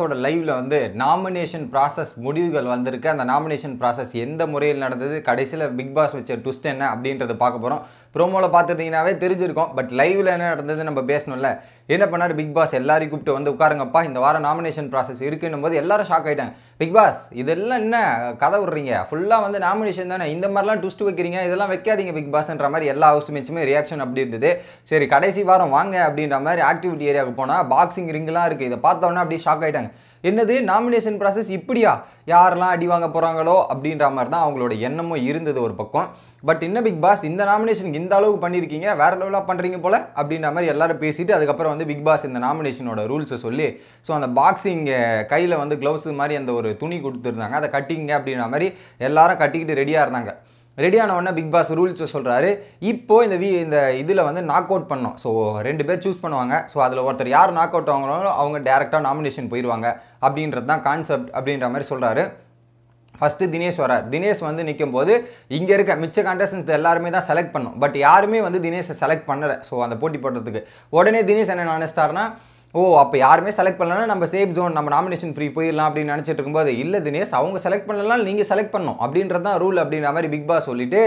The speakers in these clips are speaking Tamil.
ஸோட லைவில் வந்து நாமினேஷன் ப்ராசஸ் முடிவுகள் வந்திருக்கு அந்த நாமினேஷன் ப்ராசஸ் எந்த முறையில் நடந்தது கடைசியில் பிக் பாஸ் வச்ச ட்விஸ்ட் என்ன அப்படின்றத பார்க்க போகிறோம் ப்ரோமோவில் பார்த்துட்டிங்கனாவே தெரிஞ்சிருக்கோம் பட் லைவில் என்ன நடந்தது நம்ம பேசணும்ல என்ன பண்ணார் பிக் பாஸ் எல்லாரையும் கூப்பிட்டு வந்து உட்காருங்கப்பா இந்த வாரம் நாமினேஷன் ப்ராசஸ் இருக்குன்னும் போது எல்லாரும் ஷாக் ஆகிட்டாங்க பிக் பாஸ் இதெல்லாம் என்ன கதை விட்றீங்க ஃபுல்லாக வந்து நாமினேஷன் தானே இந்த மாதிரிலாம் ட்விஸ்ட் வைக்கிறீங்க இதெல்லாம் வைக்காதீங்க பிக் பாஸ்ன்ற மாதிரி எல்லா ஹவுஸ் மேட்சுமே ரியாக்ஷன் அப்படி இருந்தது சரி கடைசி வாரம் வாங்க அப்படின்ற மாதிரி ஆக்டிவிட்டி ஏரியாவுக்கு போனால் பாக்ஸிங் ரிங்கெலாம் இருக்குது இதை பார்த்தோன்னா அப்படியே ஷாக் ஆகிட்டாங்க என்னது நாமினேஷன் ப்ராசஸ் இப்படியா யாரெல்லாம் அடி வாங்க போகிறாங்களோ அப்படின்ற மாதிரி தான் அவங்களோட எண்ணமும் இருந்தது ஒரு பக்கம் பட் இன்ன பிக் பாஸ் இந்த நாமினேஷனுக்கு இந்த அளவு பண்ணியிருக்கீங்க வேறு லெவலாக பண்ணுறீங்க போல் அப்படின்ற மாதிரி எல்லாரும் பேசிட்டு அதுக்கப்புறம் வந்து பிக் பாஸ் இந்த நாமினேஷனோட ரூல்ஸை சொல்லி ஸோ அந்த பாக்ஸிங் கையில் வந்து க்ளவுஸ் மாதிரி அந்த ஒரு துணி கொடுத்துருந்தாங்க அதை கட்டிங்க அப்படின்ற மாதிரி எல்லாரும் கட்டிக்கிட்டு ரெடியாக இருந்தாங்க ரெடியான உடனே பிக் பாஸ் ரூல்ஸ் சொல்கிறாரு இப்போது இந்த வீ இந்த இதில் வந்து நாக் அவுட் பண்ணோம் ஸோ ரெண்டு பேர் சூஸ் பண்ணுவாங்க ஸோ அதில் ஒருத்தர் யார் நாக் அவுட் ஆகுறாங்களோ அவங்க டேரெக்டாக நாமினேஷன் போயிடுவாங்க அப்படின்றது தான் கான்செப்ட் அப்படின்ற மாதிரி சொல்கிறாரு ஃபஸ்ட்டு தினேஷ் வரார் தினேஷ் வந்து நிற்கும் போது இங்கே இருக்க மிச்ச கண்டஸ்டன்ஸ் எல்லாருமே தான் செலக்ட் பண்ணும் பட் யாருமே வந்து தினேஷை செலக்ட் பண்ணலை ஸோ அந்த போட்டி போடுறதுக்கு உடனே தினேஷ் என்ன நினைச்சிட்டார்னா ஓ அப்போ யாருமே செலக்ட் பண்ணலன்னா நம்ம சேஃப் ஜோன் நம்ம நாமினேஷன் ஃப்ரீ போயிடலாம் அப்படின்னு நினச்சிட்டு இருக்கும்போது இல்லை தினேஷ் அவங்க செலக்ட் பண்ணலாம் நீங்கள் செலக்ட் பண்ணணும் அப்படின்றது தான் ரூல் அப்படின்ற மாதிரி பிக் பாஸ் சொல்லிட்டு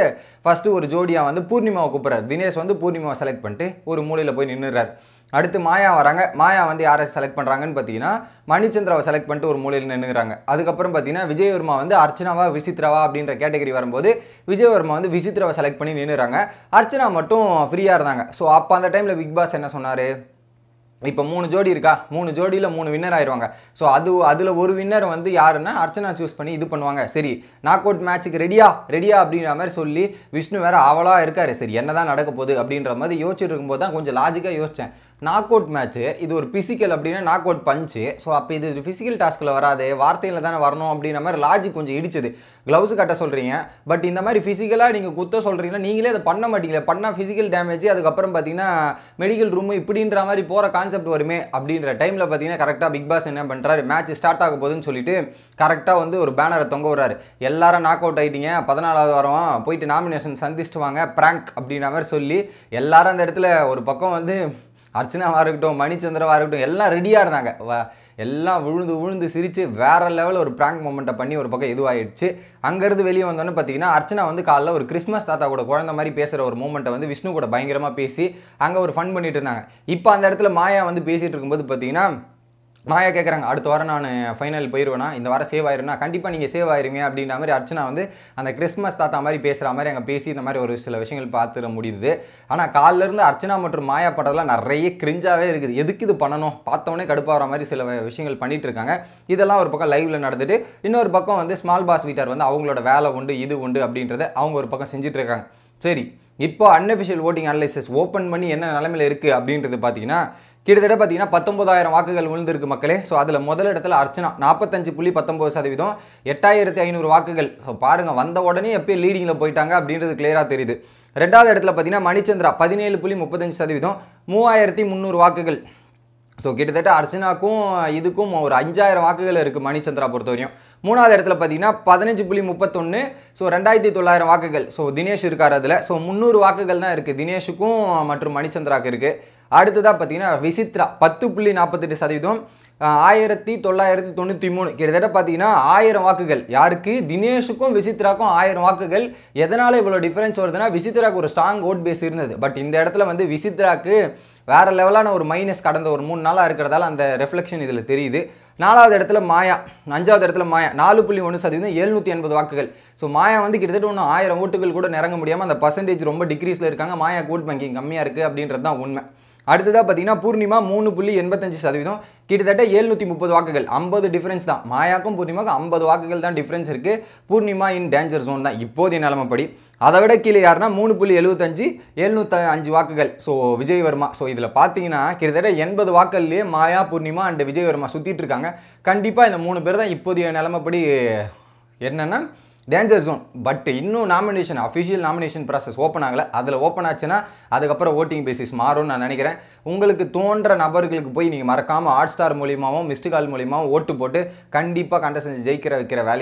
ஃபஸ்ட்டு ஒரு ஜோடியாக வந்து பூர்ணிமாவை கூப்பிட்றாரு தினேஷ் வந்து பூர்ணிமாவை செலக்ட் பண்ணிட்டு ஒரு மூலையில் போய் நின்றுறாரு அடுத்து மாயா வராங்க மாயா வந்து யாரை செலக்ட் பண்ணுறாங்கன்னு பார்த்தீங்கன்னா மணிச்சந்திராவை செலக்ட் பண்ணிட்டு ஒரு மூலையில் நின்றுறாங்க அதுக்கப்புறம் பார்த்தீங்கன்னா விஜயவர்மா வந்து அர்ச்சனாவா விசித்ராவா அப்படின்ற கேட்டகரி வரும்போது விஜயவர்மா வந்து விசித்ராவை செலக்ட் பண்ணி நின்றுறாங்க அர்ச்சனா மட்டும் ஃப்ரீயாக இருந்தாங்க ஸோ அப்போ அந்த டைமில் பிக் பாஸ் என்ன சொன்னார் இப்போ மூணு ஜோடி இருக்கா மூணு ஜோடியில் மூணு வின்னர் ஆயிடுவாங்க ஸோ அது அதில் ஒரு வின்னர் வந்து யாருன்னா அர்ச்சனா சூஸ் பண்ணி இது பண்ணுவாங்க சரி நாக் அவுட் மேட்ச்சுக்கு ரெடியா ரெடியா அப்படின்ற மாதிரி சொல்லி விஷ்ணு வேற அவளாக இருக்கார் சரி என்ன தான் நடக்க போகுது அப்படின்ற மாதிரி யோசிச்சுட்டு இருக்கும்போது தான் கொஞ்சம் லாஜிக்காக யோசித்தேன் நாக் அவுட் மேட்ச்சு இது ஒரு ஃபிசிக்கல் அப்படின்னா நாக் அவுட் பஞ்சு ஸோ அப்போ இது ஃபிசிக்கல் டாஸ்கில் வராது வார்த்தையில் தானே வரணும் அப்படின்ற மாதிரி லாஜிக் கொஞ்சம் இடிச்சது க்ளவுஸ் கட்ட சொல்கிறீங்க பட் இந்த மாதிரி ஃபிசிக்கலாக நீங்கள் குத்த சொல்கிறீங்கன்னா நீங்களே அதை பண்ண மாட்டீங்களே பண்ணால் ஃபிசிக்கல் டேமேஜ் அதுக்கப்புறம் பார்த்தீங்கன்னா மெடிக்கல் ரூம் இப்படின்ற மாதிரி போகிற கான்செப்ட் வருமே அப்படின்ற டைமில் பார்த்தீங்கன்னா கரெக்டாக பிக் பாஸ் என்ன பண்ணுறாரு மேட்ச் ஸ்டார்ட் ஆக போகுதுன்னு சொல்லிட்டு கரெக்டாக வந்து ஒரு பேனரை தொங்க விடுறாரு எல்லாரும் நாக் அவுட் ஆகிட்டீங்க பதினாலாவது வாரம் போயிட்டு நாமினேஷன் சந்திச்சுட்டு வாங்க ப்ராங்க் அப்படின்ற மாதிரி சொல்லி எல்லாரும் அந்த இடத்துல ஒரு பக்கம் வந்து அர்ச்சனாவாக இருக்கட்டும் மணிச்சந்திரவாக இருக்கட்டும் எல்லாம் ரெடியாக இருந்தாங்க எல்லாம் விழுந்து விழுந்து சிரித்து வேறு லெவலில் ஒரு ப்ராங்க் மூமெண்ட்டை பண்ணி ஒரு பக்கம் இதுவாகிடுச்சு அங்கேருந்து வெளியே வந்தோன்னு பார்த்தீங்கன்னா அர்ச்சனா வந்து காலைல ஒரு கிறிஸ்மஸ் தாத்தா கூட குழந்த மாதிரி பேசுகிற ஒரு மூமெண்ட்டை வந்து விஷ்ணு கூட பயங்கரமாக பேசி அங்கே ஒரு ஃபன் பண்ணிட்டு இருந்தாங்க இப்போ அந்த இடத்துல மாயா வந்து பேசிகிட்டு இருக்கும்போது பார்த்தீங்கன்னா மாயா கேட்குறாங்க அடுத்த வாரம் நான் ஃபைனல் போயிடுவேனா இந்த வாரம் சேவ் ஆயிரும்னா கண்டிப்பாக நீங்கள் சேவ் ஆயிருங்க அப்படின்ற மாதிரி அர்ச்சனா வந்து அந்த கிறிஸ்மஸ் தாத்தா மாதிரி பேசுகிற மாதிரி அங்கே பேசி இந்த மாதிரி ஒரு சில விஷயங்கள் பார்த்துட முடியுது ஆனால் இருந்து அர்ச்சனா மற்றும் மாயா படத்தெல்லாம் நிறைய கிரிஞ்சாகவே இருக்குது எதுக்கு இது பண்ணணும் பார்த்தோன்னே கடுப்பாகிற மாதிரி சில விஷயங்கள் பண்ணிகிட்டு இருக்காங்க இதெல்லாம் ஒரு பக்கம் லைவில் நடந்துட்டு இன்னொரு பக்கம் வந்து ஸ்மால் பாஸ் வீட்டார் வந்து அவங்களோட வேலை உண்டு இது உண்டு அப்படின்றத அவங்க ஒரு பக்கம் செஞ்சிட்ருக்காங்க சரி இப்போ அன்அஃபிஷியல் ஓட்டிங் அனலைசஸ் ஓப்பன் பண்ணி என்ன நிலமையில் இருக்குது அப்படின்றது பார்த்தீங்கன்னா கிட்டத்தட்ட பார்த்தீங்கன்னா பத்தொன்பதாயிரம் வாக்குகள் விழுந்திருக்கு மக்களே ஸோ அதில் முதல் இடத்துல அர்ச்சனா நாற்பத்தஞ்சு புள்ளி பத்தொம்பது சதவீதம் எட்டாயிரத்தி ஐநூறு வாக்குகள் ஸோ பாருங்கள் வந்த உடனே எப்போயும் லீடிங்கில் போயிட்டாங்க அப்படின்றது கிளியராக தெரியுது ரெண்டாவது இடத்துல பார்த்தீங்கன்னா மணிச்சந்திரா பதினேழு புள்ளி முப்பத்தஞ்சு சதவீதம் மூவாயிரத்தி முந்நூறு வாக்குகள் ஸோ கிட்டத்தட்ட அர்ச்சனாக்கும் இதுக்கும் ஒரு அஞ்சாயிரம் வாக்குகள் இருக்குது மணிச்சந்திரா பொறுத்தவரையும் மூணாவது இடத்துல பார்த்தீங்கன்னா பதினஞ்சு புள்ளி முப்பத்தொன்று ஸோ ரெண்டாயிரத்தி தொள்ளாயிரம் வாக்குகள் ஸோ தினேஷ் இருக்கார் அதில் ஸோ முந்நூறு வாக்குகள் தான் இருக்குது தினேஷுக்கும் மற்றும் மணிச்சந்திராவுக்கு இருக்குது அடுத்ததாக பார்த்தீங்கன்னா விசித்ரா பத்து புள்ளி நாற்பத்தெட்டு சதவீதம் ஆயிரத்தி தொள்ளாயிரத்தி தொண்ணூற்றி மூணு கிட்டத்தட்ட பார்த்தீங்கன்னா ஆயிரம் வாக்குகள் யாருக்கு தினேஷுக்கும் விசித்ராக்கும் ஆயிரம் வாக்குகள் எதனால் இவ்வளோ டிஃப்ரென்ஸ் வருதுன்னா விசித்ராக்கு ஒரு ஸ்ட்ராங் ஓட் பேஸ் இருந்தது பட் இந்த இடத்துல வந்து விசித்ராக்கு வேறு லெவலான ஒரு மைனஸ் கடந்த ஒரு மூணு நாளாக இருக்கிறதால அந்த ரெஃப்ளெக்ஷன் இதில் தெரியுது நாலாவது இடத்துல மாயா அஞ்சாவது இடத்துல மாயா நாலு புள்ளி ஒன்று சதவீதம் எழுநூற்றி எண்பது வாக்குகள் ஸோ மாயா வந்து கிட்டத்தட்ட ஒன்று ஆயிரம் ஓட்டுகள் கூட நிறங்க முடியாமல் அந்த பர்சன்டேஜ் ரொம்ப டிக்ரீஸில் இருக்காங்க மாயா கோட் பேங்கிங் கம்மியாக இருக்குது அப்படின்றது தான் உண்மை அடுத்ததாக பார்த்தீங்கன்னா பூர்ணிமா மூணு புள்ளி எண்பத்தஞ்சு சதவீதம் கிட்டத்தட்ட எழுநூற்றி முப்பது வாக்குகள் ஐம்பது டிஃபரன்ஸ் தான் மாயாக்கும் பூர்ணிமாவுக்கும் ஐம்பது வாக்குகள் தான் டிஃபரன்ஸ் இருக்குது பூர்ணிமா இன் டேஞ்சர் ஜோன் தான் இப்போதைய நிலமைப்படி அதை விட கீழே யாருன்னா மூணு புள்ளி எழுபத்தஞ்சு எழுநூற்றி அஞ்சு வாக்குகள் ஸோ விஜய் வர்மா ஸோ இதில் பார்த்தீங்கன்னா கிட்டத்தட்ட எண்பது வாக்குகள்லேயே மாயா பூர்ணிமா அண்ட் விஜய் வர்மா சுற்றிட்டு இருக்காங்க கண்டிப்பாக இந்த மூணு பேர் தான் இப்போதைய நிலமைப்படி என்னென்னா டேஞ்சர் ஜோன் பட் இன்னும் nomination official nomination process open ஆகலை அதில் ஓப்பன் ஆச்சுன்னா அதுக்கப்புறம் ஓட்டிங் பேசிஸ் மாறும்னு நான் நினைக்கிறேன் உங்களுக்கு தோன்ற நபர்களுக்கு போய் நீங்கள் மறக்காமல் ஹாட் ஸ்டார் மூலியமாகவும் மிஸ்டு கால் மூலியமாகவும் ஓட்டு போட்டு கண்டிப்பாக கண்டஸ்டன் ஜெயிக்கிற வைக்கிற வேலையை